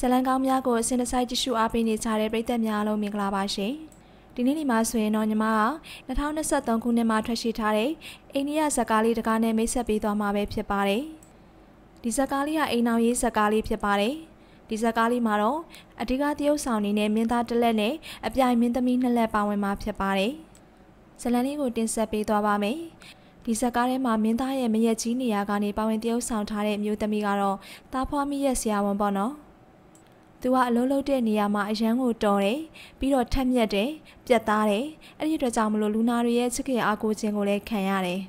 ဇလန်ကောင်းများကိုစင်တဆိုင်ကြည့်ရှုအားပေးနေကြတဲ့ပရိသတ်များအားလုံးမင်္ဂလာပါရှင်ဒီနေ့ဒီမှာဆိုရင်တော့ညီမက2023ခုနှစ်မှာထွက်ရှိထားတဲ့အိန္ဒိယဇာတ်ကားလေးတကားနဲ့မိတ်ဆက်ပေးသွားမှာပဲဖြစ်ပါတယ်ဒီဇာတ်ကားလေးကအိမ်အောင်ရေးဇာတ်ကားလေးဖြစ်ပါတယ်ဒီဇာတ်ကားလေးမှာတော့အဓိကသရုပ်ဆောင်နေနဲ့မင်းသားတစ်လက်နဲ့အပြိုင်မင်းသမီးနှစ်လက်ပါဝင်မှာဖြစ်ပါတယ်ဇလန်လေးကိုတင်ဆက်ပေးသွားပါမယ်ဒီဇက်ကားထဲမှာမင်းသားရဲ့မရက်ကြီးနေရာကနေပါဝင်တရုပ်ဆောင်ထားတဲ့မျိုးသမီးကတော့တားဖွားမိရဲ့ဆရာဝန်ပေါ့နော်။သူကအလုံးလုံးတဲ့နေရာမှာအရန်ကိုတော်တယ်ပြီးတော့ထက်မြက်တယ်ပြက်သားတယ်အဲ့ဒီအတွက်ကြောင့်မလို့လူနာတွေရဲ့ချစ်ခင်အားကိုးခြင်းကိုလည်းခံရတယ်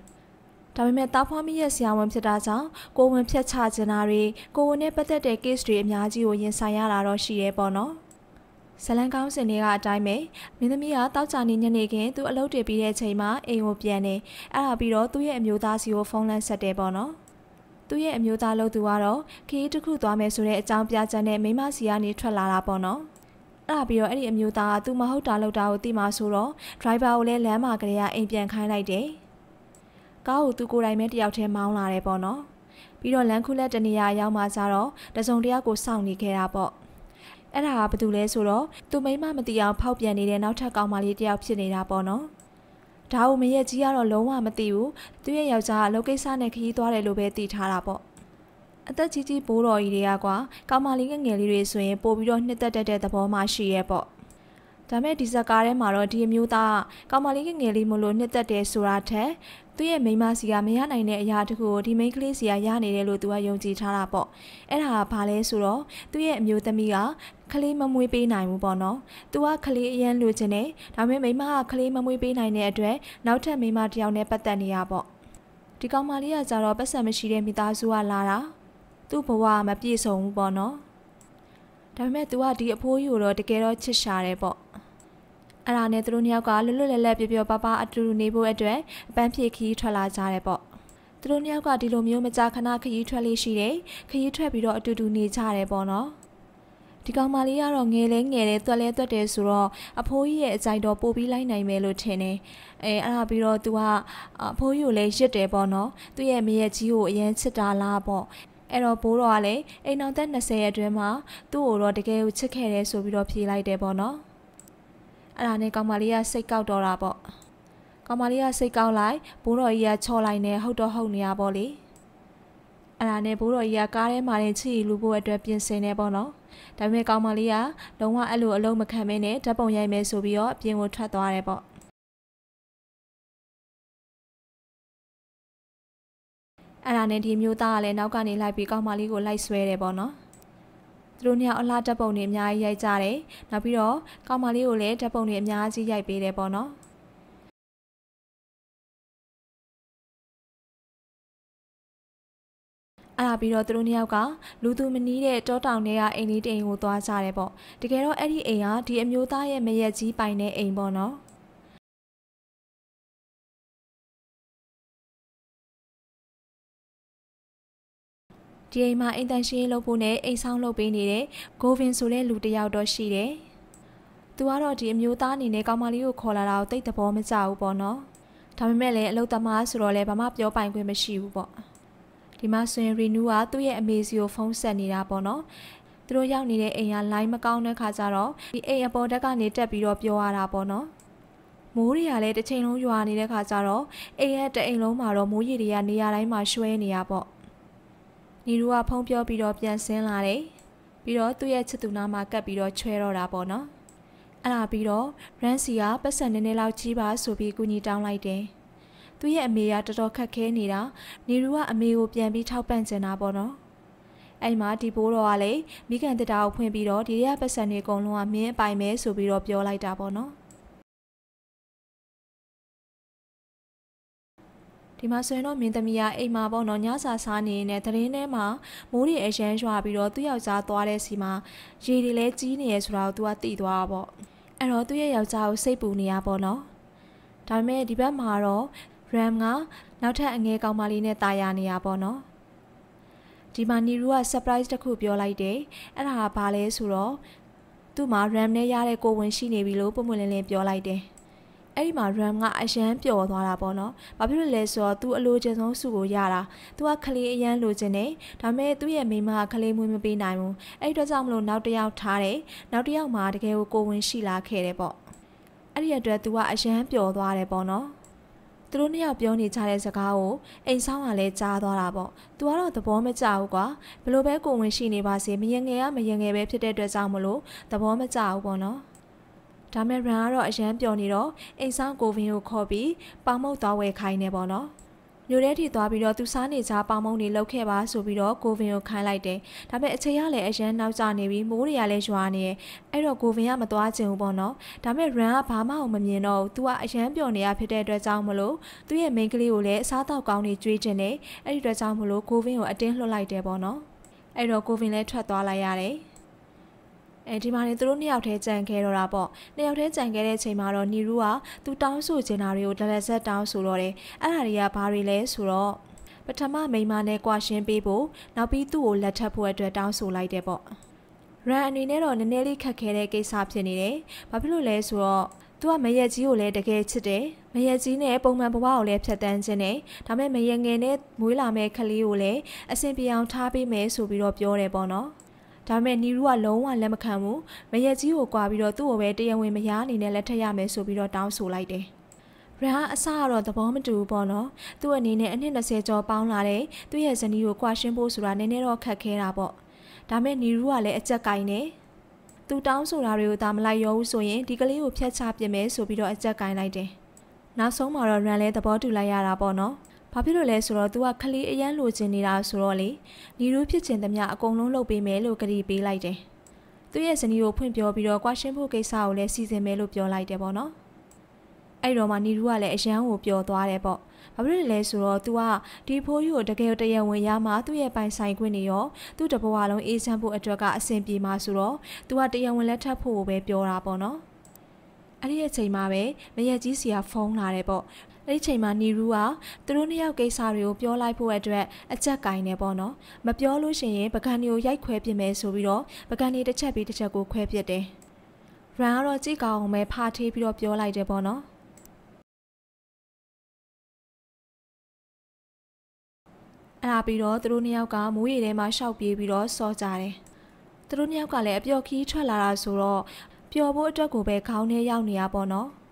ဒါပေမဲ့တာဖွားမီရဲ့ဆရာဝန်ဖြစ်တာကြောင့်ကိုဝင်ဖြတ်ချခြင်းတာတွေကိုဝင်နဲ့ပတ်သက်တဲ့ case တွေအများကြီးကိုရင်ဆိုင်ရတာတော့ရှိရဲပေါ့နော်။ဇလန်ကောင်းစင်တွေကအတိုင်းပဲမင်းသမီးကတောက်ကြနေညနေခင်းသူ့အလုပ်တွေပြီးတဲ့အချိန်မှာအိမ်ကိုပြန်တယ်။အဲ့ဒါပြီးတော့သူ့ရဲ့အမျိုးသားစီကိုဖုန်းလမ်းဆက်တယ်ပေါ့နော်။သူ့ရဲ့အမျိုးသားလို့သူကတော့ခရီးတစ်ခုသွားမယ်ဆိုတဲ့အကြောင်းပြချက်နဲ့မိမစီကနေထွက်လာတာပေါ့နော်အဲ့ဒါပြီးတော့အဲ့ဒီအမျိုးသားကသူမဟုတ်တာလို့တာကိုသိမှဆိုတော့ဒရိုက်ဘာကိုလည်းလမ်းမှာကလေးကအိမ်ပြန်ခိုင်းလိုက်တယ်ကားကိုသူကိုယ်တိုင်ပဲတယောက်တည်းမောင်းလာတယ်ပေါ့နော်ပြီးတော့လမ်းခုလက်တနေရာရောက်မှကြတော့တစုံတယောက်ကိုစောင့်နေခဲ့တာပေါ့အဲ့ဒါကဘာတူလဲဆိုတော့သူမိမမသိအောင်ဖောက်ပြန်နေတဲ့နောက်ထပ်ကောင်မလေးတယောက်ဖြစ်နေတာပေါ့နော်ဒါအိုမရဲ့ကြီးကတော့လုံးဝမသိဘူးသူ့ရဲ့ယောက်ျားကလောကိစ္စနဲ့ခရီးသွားတယ်လို့ပဲသိထားတာပေါ့အသက်ကြီးကြီးဘိုးတော်ကြီးတွေကကွာကောင်မလေးငယ်ငယ်လေးတွေဆိုရင်ပို့ပြီးတော့နှစ်သက်တက်တဲ့သဘောမှရှိရဲ့ပေါ့ဒါမဲ့ဒီဇက်ကားထဲမှာတော့ဒီအမျိုးသားကောင်မလေးငယ်ငယ်လေးမလို့နှစ်သက်တယ်ဆိုတာထက်သူ့ရဲ့မိန်းမစီကမရနိုင်တဲ့အရာတခုကိုဒီမိန်းကလေးစီကရနိုင်တယ်လို့သူကယုံကြည်ထားတာပေါ့အဲ့ဒါကဘာလဲဆိုတော့သူ့ရဲ့အမျိုးသမီးကကလေးမမွေးပေးနိုင်ဘူးပေါ့နော်။ तू ကကလေးအရန်လိုချင်တယ်။ဒါပေမဲ့မိမကကလေးမမွေးပေးနိုင်တဲ့အတွက်နောက်ထပ်မိမတယောက်နဲ့ပတ်သက်နေရပေါ့။ဒီကောင်မလေးကကြတော့ပတ်စံမရှိတဲ့မိသားစုကလာတာ။သူ့ဘဝမပြည့်စုံဘူးပေါ့နော်။ဒါပေမဲ့ तू ကဒီအဖိုးကြီးကိုတော့တကယ်တော့ချစ်ရှာတယ်ပေါ့။အဲ့ဒါနဲ့သူတို့နှစ်ယောက်ကလွတ်လွတ်လပ်လပ်ပျော်ပျော်ပါပါအတူတူနေဖို့အတွက်အပန်းဖြေခီးထွက်လာကြတယ်ပေါ့သူတို့နှစ်ယောက်ကဒီလိုမျိုးမကြာခဏခရီးထွက်လေးရှိတယ်ခရီးထွက်ပြီးတော့အတူတူနေကြတယ်ပေါ့နော်ဒီကောင်မလေးကတော့ငယ်လဲငယ်လဲတွက်လဲတွက်တယ်ဆိုတော့အဖိုးကြီးရဲ့အကြိုက်တော့ပို့ပြီးလိုက်နိုင်မယ်လို့ထင်တယ်။အဲအဲ့ဒါပြီးတော့ तू ကအဖိုးကြီးကိုလည်းရစ်တယ်ပေါ့နော်။သူ့ရဲ့မရဲ့ကြီးကိုအရန်ချစ်တာလားပေါ့။အဲ့တော့ဘိုးတော်ကလည်းအိမ်အောင်သက်20ရဲ့အတွင်းမှာသူ့ကိုတော့တကယ်ကိုချစ်ခဲ့တယ်ဆိုပြီးတော့ဖြေလိုက်တယ်ပေါ့နော်။အဲ့ဒါနဲ့ကောင်မလေးကစိတ်ကောက်တော့တာပေါ့ကောင်မလေးကစိတ်ကောက်လိုက်ဘိုးတော်ကြီးကချော်လိုက်နေဟုတ်တော့ဟုတ်နေရပေါ့လေအဲ့ဒါနဲ့ဘိုးတော်ကြီးကကားထဲမှာတင်ချီလူဖို့အတွက်ပြင်ဆင်နေပေါ့နော်ဒါပေမဲ့ကောင်မလေးကလုံးဝအဲ့လိုအလုံးမခံမင်းနဲ့ဓာတ်ပုံရိုက်မယ်ဆိုပြီးတော့အပြင်ကိုထွက်သွားတယ်ပေါ့အဲ့ဒါနဲ့ဒီမျိုးသားကလည်းနောက်ကနေလိုက်ပြီးကောင်မလေးကိုလိုက်ဆွဲတယ်ပေါ့နော်သူတို့နှစ်ယောက်အလှဓာတ်ပုံတွေအများကြီးရိုက်ကြတယ်နောက်ပြီးတော့ကောင်မလေးကိုလည်းဓာတ်ပုံတွေအများကြီးရိုက်ပေးတယ်ပေါ့နော်အဲ့ဒါပြီးတော့သူတို့နှစ်ယောက်ကလူသူမနီးတဲ့တောတောင်ထဲကအိမ်လေးတိမ်ကိုသွားကြတယ်ပေါ့တကယ်တော့အဲ့ဒီအိမ်ကဒီအမျိုးသားရဲ့မရက်ကြီးပိုင်တဲ့အိမ်ပေါ့နော်ဒီအိမ်မှာအိမ်တန်ရှင်းရေးလုပ်ဖို့နဲ့အိမ်ဆောင်လုပ်ပေးနေတဲ့ဂိုဗင်ဆိုတဲ့လူတစ်ယောက်တော့ရှိတယ်။သူကတော့ဒီအမျိုးသားအနေနဲ့ကောင်မလေးကိုခေါ်လာတာကိုတိတ်တဘောမကြဘူးပေါ့နော်။ဒါပေမဲ့လည်းအလုပ်သမားဆိုတော့လည်းဘာမှပြောပိုင်ခွင့်မရှိဘူးပေါ့။ဒီမှာဆိုရင် Renew ကသူ့ရဲ့အမေစီကိုဖုန်းဆက်နေတာပေါ့နော်။သူတို့ရောက်နေတဲ့အိမ်က line မကောင်းတဲ့ခါကျတော့ဒီအိမ်အပေါ်တက်ကနေတက်ပြီးတော့ပြောရတာပေါ့နော်။မိုးတွေကလည်းတစ်ချိန်လုံးရွာနေတဲ့ခါကျတော့အိမ်ရဲ့တအိမ်လုံးမှာတော့မိုးရေတွေကနေရာတိုင်းမှာရွှဲနေရပေါ့နီရူကဖုံးပြောပြီးတော့ပြန်ဆင်းလာတယ်။ပြီးတော့သူ့ရဲ့ချစ်သူနာမှာကပ်ပြီးတော့ချွဲတော့တာပေါ့နော်။အဲ့ဒါပြီးတော့ရန်စီကပတ်စံနည်းနည်းလောက်ကြီးပါဆိုပြီးကူညီတောင်းလိုက်တယ်။သူ့ရဲ့အမေကတော်တော်ခက်ခဲနေတာ။နီရူကအမေကိုပြန်ပြီးထောက်ပံ့ချင်တာပေါ့နော်။အဲ့မှာဒီဘိုးတော်ကလည်းမိခင်တတာကိုဖွင့်ပြီးတော့ဒီရက်ပတ်စံတွေအကုန်လုံးကမင်းအပိုင်ပဲဆိုပြီးတော့ပြောလိုက်တာပေါ့နော်။ဒီမှာဆိုရင်တော့မင်းသမီးကအိမ်မှာပေါ့နော်ညစာစားနေနေတဲ့တရင်ထဲမှာမိုးတွေအရန်ရွာပြီးတော့သူ့ယောက်ျားသွားတဲ့စီမှာရေတွေလည်းကြီးနေရဆိုတော့သူကသိသွားတာပေါ့အဲ့တော့သူ့ရဲ့ယောက်ျားကိုစိတ်ပူနေရပေါ့နော်ဒါပေမဲ့ဒီဘက်မှာတော့ RAM ကနောက်ထပ်အငဲကောင်မလေးနဲ့တာယာနေရပေါ့နော်ဒီမှာနီရူက surprise တစ်ခုပြောလိုက်တယ်အဲ့ဒါကဘာလဲဆိုတော့သူ့မှာ RAM နဲ့ရတဲ့ကိုဝင်ရှိနေပြီလို့ပုံမှန်လင်းလင်းပြောလိုက်တယ်အဲ့ဒီမှာ RAM ကအရန်ပျော်သွားတာပေါ့နော်။ဘာဖြစ်လို့လဲဆိုတော့ तू အလိုချင်ဆုံးစုကိုရတာ။ तू ကကလေးအရန်လိုချင်တယ်။ဒါပေမဲ့ तू ရဲ့မိမကကလေးမွေးမပေးနိုင်ဘူး။အဲ့ဒီတော့ကြောင့်မလို့နောက်တစ်ယောက်ထားတယ်။နောက်တစ်ယောက်မှာတကယ်ကိုကိုဝင်ရှိလာခဲ့တယ်ပေါ့။အဲ့ဒီအတွက် तू ကအရန်ပျော်သွားတယ်ပေါ့နော်။သူတို့နှစ်ယောက်ပြောနေကြတဲ့စကားကိုအိမ်ဆောင်ကလည်းကြားသွားတာပေါ့။ "तू ကတော့သဘောမကျဘူးကွာ။ဘလို့ပဲကိုဝင်ရှိနေပါစေ။မရင်ငယ်ကမရင်ငယ်ပဲဖြစ်တဲ့အတွက်ကြောင့်မလို့သဘောမကျဘူးပေါ့နော်။ဒါမဲ့ရန်ကတော့အရန်ပျော်နေတော့အိမ်ဆောင်ကိုဗင်ကိုခေါ်ပြီးပေါင်မုတ်သွားဝယ်ခိုင်းနေပေါ့နော်မျိုးထဲထိသွားပြီးတော့သူစားနေကြပေါင်မုံတွေလောက်ခဲ့ပါဆိုပြီးတော့ကိုဗင်ကိုခိုင်းလိုက်တယ်။ဒါပေမဲ့အချိန်ကလည်းအရန်နောက်ကျနေပြီးမိုးတွေကလည်းရွာနေတယ်။အဲ့တော့ကိုဗင်ကမသွားချင်ဘူးပေါ့နော်။ဒါပေမဲ့ run ကဘာမှမမြင်တော့ဘူး။ तू ကအရန်ပျော်နေရဖြစ်တဲ့အတွက်ကြောင့်မလို့သူ့ရဲ့ main ကလေးကိုလည်းအစားတောက်ကောင်းတွေကျွေးခြင်းနဲ့အဲ့ဒီအတွက်ကြောင့်မလို့ကိုဗင်ကိုအတင်းလှုပ်လိုက်တယ်ပေါ့နော်။အဲ့တော့ကိုဗင်လည်းထွက်သွားလိုက်ရတယ်။အဲဒီမှာနေသူတို့နှစ်ယောက်တည်းကြံခဲ့တော့တာပေါ့နှစ်ယောက်တည်းကြံခဲ့တဲ့အချိန်မှာတော့နီရူကသူတောင်းဆိုချင်တာတွေကိုလက်လက်ဆက်တောင်းဆိုတော့တယ်အဲ့ဒါတွေကဘာတွေလဲဆိုတော့ပထမမိန်းမနဲ့ကွာရှင်းပေးဖို့နောက်ပြီးသူ့ကိုလက်ထပ်ဖို့အတွက်တောင်းဆိုလိုက်တယ်ပေါ့ရန်အနေနဲ့တော့နည်းနည်းလေးခက်ခဲတဲ့ကိစ္စဖြစ်နေတယ်ဘာဖြစ်လို့လဲဆိုတော့သူကမရက်ကြီးကိုလည်းတကယ်ချစ်တယ်။မရက်ကြီးနဲ့ပုံမှန်ဘဝကိုလည်းဖြတ်တန်းခြင်းနဲ့ဒါပေမဲ့မရက်ငယ်နဲ့မွေးလာမဲ့ကလေးကိုလည်းအဆင်ပြေအောင်ထားပေးမယ်ဆိုပြီးတော့ပြောတယ်ပေါ့နော်။ဒါပေမဲ့နီရူကလုံးဝလက်မခံဘူးမရက်ကြီးကိုကြွားပြီးတော့သူ့ကိုပဲတရားဝင်မယားအနေနဲ့လက်ထပ်ရမယ်ဆိုပြီးတော့တောင်းဆိုလိုက်တယ်ရဟအစကတော့သဘောမတူဘူးပေါ့နော်။သူ့အနေနဲ့အနှစ်20ကျော်ပေါင်းလာတဲ့သူ့ရဲ့ဇနီးကိုကွာရှင်းဖို့ဆိုတာနည်းနည်းတော့ခက်ခဲတာပေါ့။ဒါမဲ့နီရူကလည်းအကြက်ကင်နေ။သူတောင်းဆိုတာတွေကိုသာမလိုက်ရောဘူးဆိုရင်ဒီကလေးကိုဖျက်ချပြစ်မယ်ဆိုပြီးတော့အကြက်ကင်လိုက်တယ်။နောက်ဆုံးမှာတော့ရန်လဲသဘောတူလိုက်ရတာပေါ့နော်။။ဘာဖြစ်လို့လဲဆိုတော့ तू ကခလေးအရန်လိုချင်နေတာဆိုတော့လေ။ညီတို့ဖြစ်ချင်သမျှအကုန်လုံးလုပ်ပေးမယ်လို့ကတိပေးလိုက်တယ်။သူ့ရဲ့ဇနီးကိုဖွင့်ပြောပြီးတော့ကွာရှင်းဖို့ကိစ္စကိုလည်းစီစဉ်မယ်လို့ပြောလိုက်တယ်ပေါ့နော်။အဲ့တော့မှညီတို့ကလည်းအရန်ကိုပြောသွားတယ်ပေါ့။ဘာဖြစ်လို့လဲဆိုတော့ तू ကဒီဖိုးကြီးကိုတကယ်တရားဝင်ရမှာသူ့ရဲ့ပိုင်ဆိုင်ခွင့်နေရောသူ့တဘွားလုံးအေးချမ်းဖို့အတွက်ကအဆင်ပြေမှာဆိုတော့ तू ကတရားဝင်လက်ထပ်ဖို့ပဲပြောတာပေါ့နော်။အဲ့ဒီအချိန်မှာပဲမရက်ကြီးစီကဖုန်းလာတယ်ပေါ့အဲ့ဒီချိန်မှာနီရူကသူတို့နှစ်ယောက်ကိစ္စတွေကိုပြောလိုက်ဖို့အတွက်အချက်ကင်နေပေါ့နော်မပြောလို့ရှိရင်ပကံတွေကိုရိုက်ခွဲပြမယ်ဆိုပြီးတော့ပကံတွေတစ်ချက်ပြီးတစ်ချက်ကိုခွဲပြတယ်ရန်ကတော့ကြည့်ကောင်းအောင်ပဲဖာထေးပြီးတော့ပြောလိုက်တယ်ပေါ့နော်အဲ့ဒါပြီးတော့သူတို့နှစ်ယောက်ကမိုးရေထဲမှာရှောက်ပြေးပြီးတော့စောကြတယ်သူတို့နှစ်ယောက်ကလည်းအပျော်ခီးထွက်လာတာဆိုတော့ပျော်ဖို့အတွက်ကိုပဲခေါင်းထဲရောက်နေရပေါ့နော်။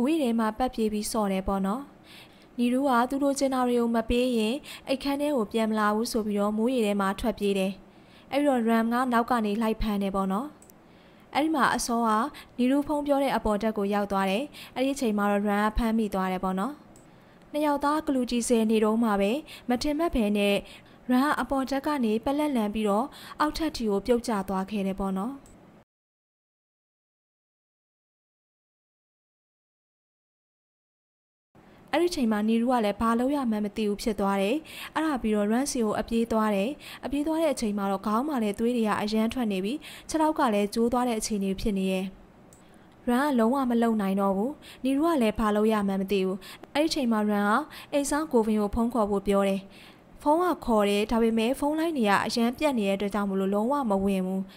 မွေးထဲမှာပတ်ပြေးပြီးစော်တယ်ပေါ့နော်။ညီတို့ကသူတို့ကျင်နာတွေကိုမပေးရင်အိတ်ခမ်းထဲကိုပြန်မလာဘူးဆိုပြီးတော့မိုးရီထဲမှာထွက်ပြေးတယ်။အဲ့တော့ RAM ကနောက်ကနေလိုက်ဖမ်းတယ်ပေါ့နော်။အဲ့ဒီမှာအစောကနီရူဖုံပြောတဲ့အပေါ်တက်ကိုရောက်သွားတယ်။အဲ့ဒီအချိန်မှာတော့ run ဖမ်းမိသွားတယ်ပေါ့နော်။နှစ်ယောက်သားဂလူကြီးစဲနေတော့မှပဲမထင်မှတ်ဘဲနဲ့ run အပေါ်တက်ကနေပလက်လန်ပြီးတော့အောက်ထပ်ထီကိုပြုတ်ကျသွားခဲ့တယ်ပေါ့နော်။အဲ့ဒီချိန်မှာနီရူကလည်းဘာလုပ်ရမှန်းမသိဘူးဖြစ်သွားတယ်။အဲ့ဒါပြီးတော့ run စီကိုအပြေးသွားတယ်။အပြေးသွားတဲ့အချိန်မှာတော့ခေါင်းမှာလည်းသွေးတွေကအရန်ထွက်နေပြီးခြေထောက်ကလည်းကျိုးသွားတဲ့အချိန်တွေဖြစ်နေရဲ့။ရန်ကလုံးဝမလုံနိုင်တော့ဘူး။နီရူကလည်းဘာလုပ်ရမှန်းမသိဘူး။အဲ့ဒီချိန်မှာရန်ကအိမ်ဆောင်ကိုဗင်ကိုဖုန်းခေါ်ဖို့ပြောတယ်။ဖုန်းကခေါ်တယ်ဒါပေမဲ့ဖုန်းလိုင်းတွေကအရန်ပြတ်နေတဲ့အတွက်ကြောင့်မလို့လုံးဝမဝင်ဘူး။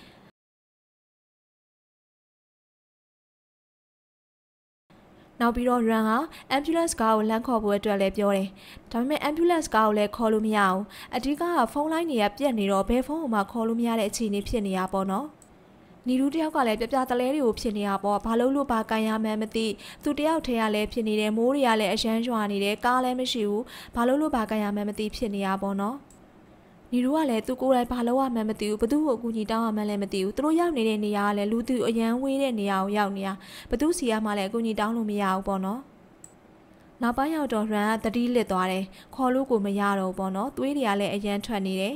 နောက်ပြီးတော့ run ဟာ ambulance ကားကိုလမ်းခေါ်ဖို့အတွက်လည်းပြောတယ်။ဒါပေမဲ့ ambulance ကားကိုလည်းခေါ်လို့မရဘူး။အဓိကကဖုန်းလိုင်းတွေကပြတ်နေတော့ဘယ်ဖုန်းကိုမှခေါ်လို့မရတဲ့အခြေအနေဖြစ်နေတာပေါ့နော်။နီရူးတယောက်ကလည်းပြပြတလဲတွေကိုဖြစ်နေတာပေါ့ဘာလို့လို့ဘာကန်ရမှန်းမသိသူတယောက်ထဲကလည်းဖြစ်နေတယ်မိုးတွေကလည်းအရမ်းရွာနေတယ်ကားလည်းမရှိဘူးဘာလို့လို့ဘာကန်ရမှန်းမသိဖြစ်နေတာပေါ့နော်။နေတို့ကလည်းသူကိုယ်တိုင်ဘာလို့ရမှန်းမသိဘူးဘသူ့ကိုအကူအညီတောင်းရမှန်းလည်းမသိဘူးသူတို့ရောက်နေတဲ့နေရာကလည်းလူသူအရန်ဝေးတဲ့နေရာကိုရောက်နေတာဘသူစီကမှလည်းအကူအညီတောင်းလို့မရဘူးပေါ့နော်နောက်ပိုင်းရောက်တော့ run ကသတိလစ်သွားတယ်ခေါ်လို့ကိုမရတော့ဘောနော်သွေးတွေကလည်းအရန်ထွက်နေတယ်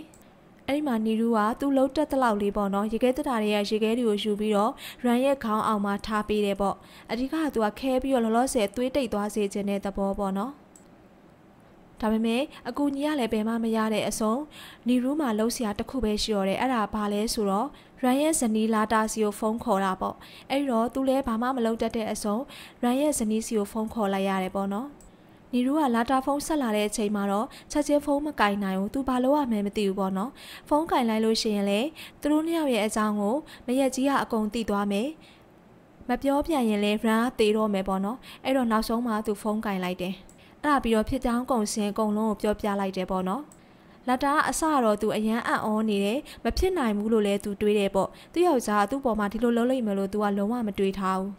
အဲ့ဒီမှာနီရူကသူ့လုံးတက်တလောက်လေးပေါ့နော်ရေခဲတက်တာတွေကရေခဲတွေကိုယူပြီးတော့ run ရဲ့ခေါင်းအောင်မှာထားပေးတယ်ပေါ့အဓိကကသူကခဲပြီးတော့လောလောဆယ်သွေးတိတ်သွားစေခြင်းတဲ့သဘောပေါ့နော်ဒါပေမဲ့အကူညီကလည်းဘယ်မှမရတဲ့အဆုံးနီရူးမှာလှုပ်ရှားတစ်ခုပဲရှိတော့တယ်အဲ့ဒါဘာလဲဆိုတော့ရန်ရဲ့ဇနီးလာတာစီကိုဖုန်းခေါ်တာပေါ့အဲ့တော့သူလည်းဘာမှမလုပ်တတ်တဲ့အဆုံးရန်ရဲ့ဇနီးစီကိုဖုန်းခေါ်လိုက်ရတယ်ပေါ့နော်နီရူကလာတာဖုန်းဆက်လာတဲ့အချိန်မှာတော့ချက်ချင်းဖုန်းမကင်နိုင်ဘူးသူဘာလို့ရမယ်မသိဘူးပေါ့နော်ဖုန်းကင်လိုက်လို့ရှိရင်လေသူတို့နှစ်ယောက်ရဲ့အကြောင်းကိုမရက်ကြီးကအကုန်သိသွားမယ်မပြောပြန်ရင်လည်း run သေးတော့မယ်ပေါ့နော်အဲ့တော့နောက်ဆုံးမှသူဖုန်းကင်လိုက်တယ်အဲ့ဒါပြီးတော့ဖြစ်တောင်းကုန်ရှင်အကုန်လုံးကိုပြောပြလိုက်တယ်ပေါ့နော်လတာအစတော့သူအရန်အံ့ဩနေတယ်မဖြစ်နိုင်ဘူးလို့လဲသူတွေးတယ်ပေါ့သူယောက်ျားသူ့ပေါ်မှာဒီလိုလုံးလိုက်မယ်လို့သူကလုံးဝမတွေးထားဘူး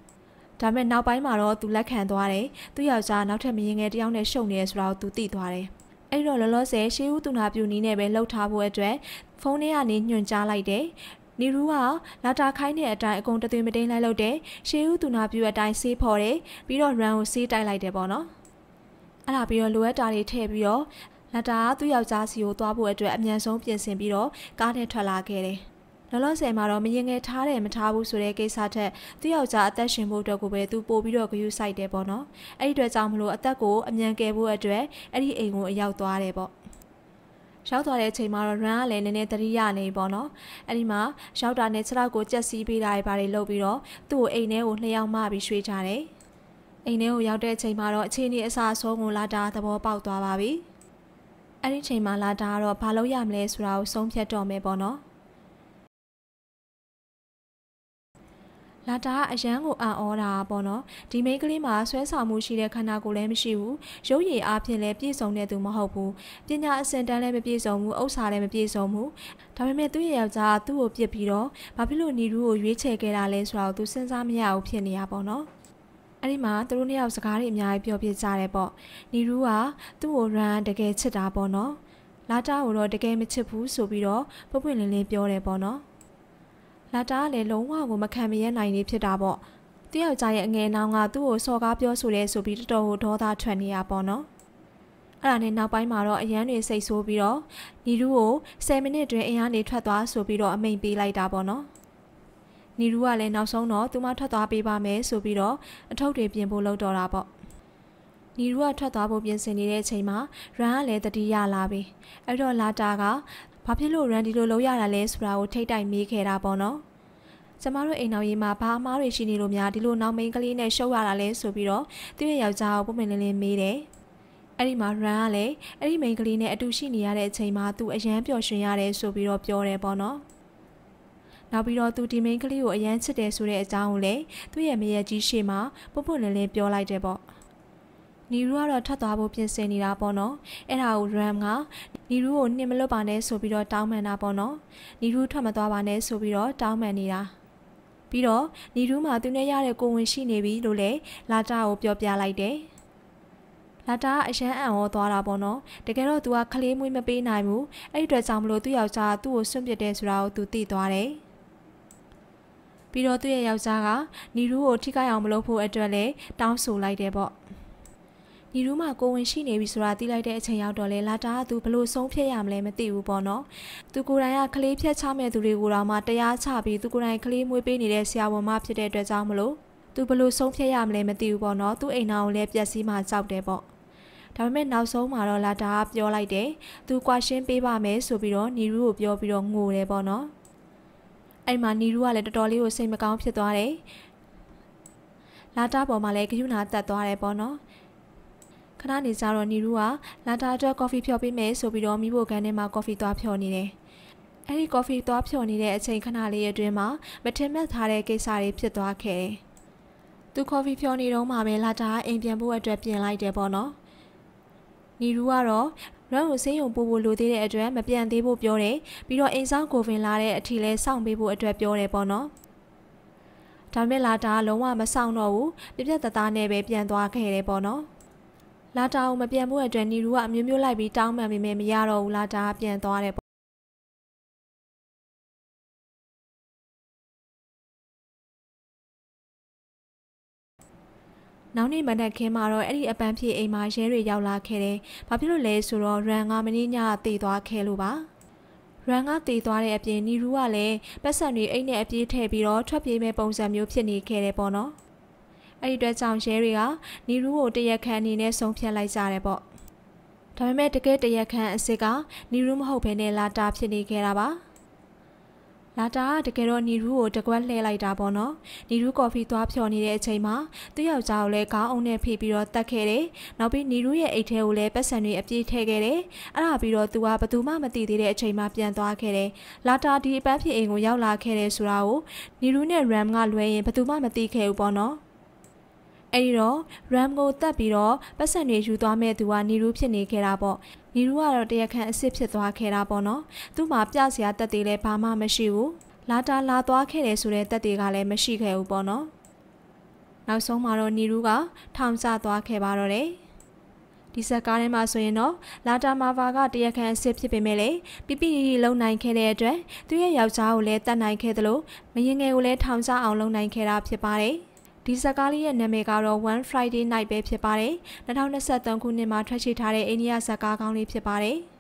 ဒါပေမဲ့နောက်ပိုင်းမှာတော့သူလက်ခံသွားတယ်သူယောက်ျားနောက်ထပ်မရင်ငယ်တယောက်နဲ့ရှုံနေရဆိုတော့သူသိသွားတယ်အဲ့တော့လောလောဆယ်ရှေးဦးသူနာပြူနီးနဲ့ပဲလှုပ်ထားဖို့အတွက်ဖုန်းထဲကနေညွှန်ကြားလိုက်တယ်နီရူကလာတာခိုင်းတဲ့အတိုင်းအကုန်တသွေးမတိန်လိုက်လို့တယ်ရှေးဦးသူနာပြူအတိုင်းဆေးဖော်တယ်ပြီးတော့ run ကိုဆေးတိုက်လိုက်တယ်ပေါ့နော်အဲ့ဒါပြီးတော့လိုအပ်တာတွေထည့်ပြီးတော့လတာသူ့ယောက်ျားစီကိုသွားဖို့အတွက်အမြန်ဆုံးပြင်ဆင်ပြီးတော့ကားနဲ့ထွက်လာခဲ့တယ်လောလောဆယ်မှာတော့မရင်ငယ်ထားတယ်မထားဘူးဆိုတဲ့ကိစ္စထက်သူ့ယောက်ျားအသက်ရှင်ဖို့အတွက်ကိုပဲသူပို့ပြီးတော့ဂရုစိုက်တယ်ပေါ့နော်အဲ့ဒီအတွက်ကြောင့်မလို့အသက်ကိုအမြန်ကယ်ဖို့အတွက်အဲ့ဒီအိမ်ကိုအရောက်သွားတယ်ပေါ့ရောက်သွားတဲ့အချိန်မှာတော့ run ကလည်းနည်းနည်းသတိရနေပေါ့နော်အဲ့ဒီမှာရောက်တာနဲ့ခြေထောက်ကိုကြက်စီးပေးတာတွေဘာတွေလုပ်ပြီးတော့သူ့ကိုအိမ်ထဲကိုနှစ်ယောက်မှပြီးရွှေ့ချတယ်အိမ်ထဲကိုရောက်တဲ့အချိန်မှာတော့အချိန်ကြီးအစာဆုံးကိုလာတာသဘောပေါက်သွားပါပြီ။အဲ့ဒီချိန်မှာလာတာကတော့ဘာလုပ်ရမလဲဆိုတာကိုဆုံးဖြတ်တော့မယ်ပေါ့နော်။လာတာကအရန်ကိုအံ့ဩတာပေါ့နော်။ဒီမိန်းကလေးမှာဆွဲဆောင်မှုရှိတဲ့ခန္ဓာကိုယ်လည်းမရှိဘူး။ရုပ်ရည်အားဖြင့်လည်းပြည့်စုံတဲ့သူမဟုတ်ဘူး။ပညာအဆင့်တန်းလည်းမပြည့်စုံဘူး။ဥစ္စာလည်းမပြည့်စုံဘူး။ဒါပေမဲ့သူ့ရဲ့ယောက်ျားကသူ့ကိုပြစ်ပြီးတော့ဘာဖြစ်လို့ညီရူးကိုရွေးချယ်ခဲ့တာလဲဆိုတာကိုသူစဉ်းစားမရဘူးဖြစ်နေရပါတော့။အဲ့ဒီမှာသူတို့နှစ်ယောက်စကားတွေအများကြီးပြောပြကြတယ်ပေါ့နီရူကသူ့ကိုရန်တကယ်ချစ်တာပေါ့နော် လာတာကိုတော့တကယ်မချစ်ဘူးဆိုပြီးတော့ပွပွင့်လင်းလင်းပြောတယ်ပေါ့နော်လာတာကလည်းလုံးဝကိုမခံမရနိုင်နေဖြစ်တာပေါ့တယောက်ကြားရဲ့အငယ်နောင်ကသူ့ကိုစော်ကားပြောဆိုတယ်ဆိုပြီးတော်တော်ကိုဒေါသထွက်နေရပေါ့နော်အဲ့ဒါနဲ့နောက်ပိုင်းမှာတော့အရန်တွေစိတ်ဆိုးပြီးတော့နီရူကို10မိနစ်တွင်အရန်တွေထွက်သွားဆိုပြီးတော့အမိန်ပေးလိုက်တာပေါ့နော်နီရူကလည်းနောက်ဆုံးတော့သူမထွက်သွားပေးပါမယ်ဆိုပြီးတော့အထုပ်တွေပြင်ဖို့လုပ်တော့တာပေါ့နီရူကထွက်သွားဖို့ပြင်ဆင်နေတဲ့အချိန်မှာရန်ကလည်းတတိယလာပြီအဲ့တော့လာတာကဘာဖြစ်လို့ရန်ဒီလိုလုပ်ရတာလဲဆိုတာကိုထိတ်တိုက်မေးခဲ့တာပေါ့နော်ကျမတို့အိမ်တော်ကြီးမှာဘာအမားတွေရှိနေလို့များဒီလိုနောက်မိန်ကလေးနဲ့ရှုပ်ရတာလဲဆိုပြီးတော့သူ့ရဲ့ယောက်ျားကိုပုံမှန်လင်းလင်းမေးတယ်အဲ့ဒီမှာ run ကလည်းအဲ့ဒီမိန်ကလေးနဲ့အတူရှိနေရတဲ့အချိန်မှာသူအရန်ပျော်ရွှင်ရတယ်ဆိုပြီးတော့ပြောတယ်ပေါ့နော်။နောက်ပြီးတော့သူဒီမိန်းကလေးကိုအရန်ချစ်တယ်ဆိုတဲ့အကြောင်းကိုလည်းသူ့ရဲ့မရကြီးရှေ့မှာပုတ်ပုတ်လင်းလင်းပြောလိုက်တယ်ပေါ့နီရူကတော့ထွက်သွားဖို့ပြင်ဆင်နေတာပေါ့နော်အဲ့ဒါကိုရမ်ကနီရူကိုနှင်မလွတ်ပါနဲ့ဆိုပြီးတော့တောင်းပန်တာပေါ့နော်နီရူထွက်မသွားပါနဲ့ဆိုပြီးတော့တောင်းပန်နေတာပြီးတော့နီရူမှာသူနဲ့ရတဲ့ကိုဝင်ရှိနေပြီလို့လည်းလာတာကိုပြောပြလိုက်တယ်လာတာအရန်အံ့ဩသွားတာပေါ့နော်တကယ်တော့ तू ကခလေးမွေးမပေးနိုင်ဘူးအဲ့ဒီအတွက်ကြောင့်မလို့သူ့ယောက်ျားသူ့ကိုဆွန့်ပစ်တယ်ဆိုတာကို तू သိသွားတယ်ပြီးတော့သူ့ရဲ့ယောက်ျားကနီရူးကိုထိခိုက်အောင်မလုပ်ဖို့အတွက်လည်းတောင်းဆိုလိုက်တယ်ပေါ့ညီရူးမှာကိုဝင်ရှိနေပြီဆိုတာသိလိုက်တဲ့အချိန်ရောက်တော့လေလာတာကသူဘလို့ဆုံးဖြတ်ရမလဲမသိဘူးပေါ့နော်။သူကိုယ်တိုင်ကကလေးဖြတ်ချမဲ့သူတွေကိုတော့မှတရားချပြီးသူကိုယ်တိုင်ကလေးမွေးပေးနေတဲ့ဆရာဝန်မဖြစ်တဲ့အတွက်ကြောင့်မလို့သူဘလို့ဆုံးဖြတ်ရမလဲမသိဘူးပေါ့နော်။သူ့အိမ်နာကိုလည်းပြက်စီးမှကြောက်တယ်ပေါ့။ဒါပေမဲ့နောက်ဆုံးမှာတော့လာတာကပြောလိုက်တယ်။သူကွာရှင်းပေးပါမယ်ဆိုပြီးတော့ညီရူးကိုပြောပြီးတော့ငိုတယ်ပေါ့နော်။အဲ့မှာနီရူကလည်းတော်တော်လေးကိုစိတ်မကောင်းဖြစ်သွားတယ်လာတာပေါ်မှာလည်းကယူနာတက်သွားတယ်ပေါ့နော်ခဏနေကြတော့နီရူကလာတာအတွက်ကော်ဖီဖြော်ပေးမယ်ဆိုပြီးတော့မိဖို့ခန်းထဲမှာကော်ဖီသွားဖြော်နေတယ်အဲ့ဒီကော်ဖီသွားဖြော်နေတဲ့အချိန်ခဏလေးအတွင်းမှာမထင်မှတ်ထားတဲ့ကိစ္စတွေဖြစ်သွားခဲ့တယ်။သူကော်ဖီဖြော်နေတော့မှပဲလာတာအိမ်ပြန်ဖို့အတွက်ပြင်လိုက်တယ်ပေါ့နော်။နီရူကတော့ရွမ်ကိုဆေးရုံပို့ဖို့လိုသေးတဲ့အတွက်မပြန်သေးဖို့ပြောတယ်ပြီးတော့အိမ်ဆောင်ကိုဗင်လာတဲ့အထီလဲစောင့်ပေးဖို့အတွက်ပြောတယ်ပေါ့နော်ဒါမဲ့လာတာလုံးဝမဆောင်တော့ဘူးပြပြတသားနဲ့ပဲပြန်သွားခဲ့တယ်ပေါ့နော် လာတာကိုမပြန်ဖို့အတွက်နီရူကအမျိုးမျိုးလိုက်ပြီးတောင်းပန်ပေမဲ့မရတော့ဘူးလာတာပြန်သွားတယ်နောက်နေ့မနက်ခင်းမှာတော့အဲ့ဒီအပန်းဖြေအိမ်မှာရဲတွေရောက်လာခဲ့တယ်။ဘာဖြစ်လို့လဲဆိုတော့ရန်ကမင်းညတေးသွားခဲ့လို့ပါ။ရန်ကတေးသွားတဲ့အပြင်နီရူကလည်းပတ်စံတွေအိတ်နဲ့အပြေးထည့်ပြီးတော့ထွက်ပြေးမဲ့ပုံစံမျိုးဖြစ်နေခဲ့တယ်ပေါ့နော်။အဲ့ဒီအတွက်ကြောင့်ရဲတွေကနီရူကိုတရက်ခန့်အနေနဲ့ဆုံးဖြတ်လိုက်ကြတယ်ပေါ့။ဒါပေမဲ့တကယ်တရက်ခန့်အစ်စ်ကနီရူမဟုတ်ဘဲနဲ့လာတာဖြစ်နေခဲ့တာပါ။လာတာကတကယ်တော့နီရူးကိုတကွက်လှဲလိုက်တာပေါ့နော်နီရူးကော်ဖီသွားဖြော်နေတဲ့အချိန်မှာသူ့ယောက်ျားကိုလည်းကောင်းအောင်နဲ့ဖိပြီးတော့တတ်ခဲ့တယ်နောက်ပြီးနီရူးရဲ့အိတ်ထဲကိုလည်းပတ်စံတွေအပြည့်ထည့်ခဲ့တယ်အဲ့ဒါပြီးတော့သူကဘသူမှမသိသေးတဲ့အချိန်မှာပြန်သွားခဲ့တယ်လာတာဒီအပန်းဖြစ်အိမ်ကိုရောက်လာခဲ့တယ်ဆိုတာကိုနီရူးနဲ့ရမ်ကလွှဲရင်ဘသူမှမသိခဲ့ဘူးပေါ့နော်အဲဒီတော့ RAM ကိုတက်ပြီးတော့ပတ်စံတွေယူသွားမဲ့သူကနေရူးဖြစ်နေခဲ့တာပေါ့နေရူးကတော့တရခန့်အစ်စ်ဖြစ်သွားခဲ့တာပေါ့နော် သူ့မှာပြစရာတက်သေးလဲဘာမှမရှိဘူးလာတာလာသွားခဲ့တယ်ဆိုတဲ့တက်သေးကလည်းမရှိခဲ့ဘူးပေါ့နော်နောက်ဆုံးမှာတော့နေရူးကထောင်ချသွားခဲ့ပါတော့တယ်ဒီဇက်ကားထဲမှာဆိုရင်တော့လာတာမာဗာကတရခန့်အစ်စ်ဖြစ်ပေမဲ့လေပြပြရီရီလုံနိုင်ခဲ့တဲ့အတွက်သူ့ရဲ့ယောက်ျားကိုလည်းတတ်နိုင်ခဲ့သလိုမရင်ငယ်ကိုလည်းထောင်ချအောင်လုံနိုင်ခဲ့တာဖြစ်ပါတယ်။ဒီဇာတ်ကားလေးရဲ့နာမည်ကတော့ One Friday Night ပဲဖြစ်ပါတယ်2023ခုနှစ်မှာထွက်ရှိထားတဲ့အိန္ဒိယဇာတ်ကားကောင်းလေးဖြစ်ပါတယ်။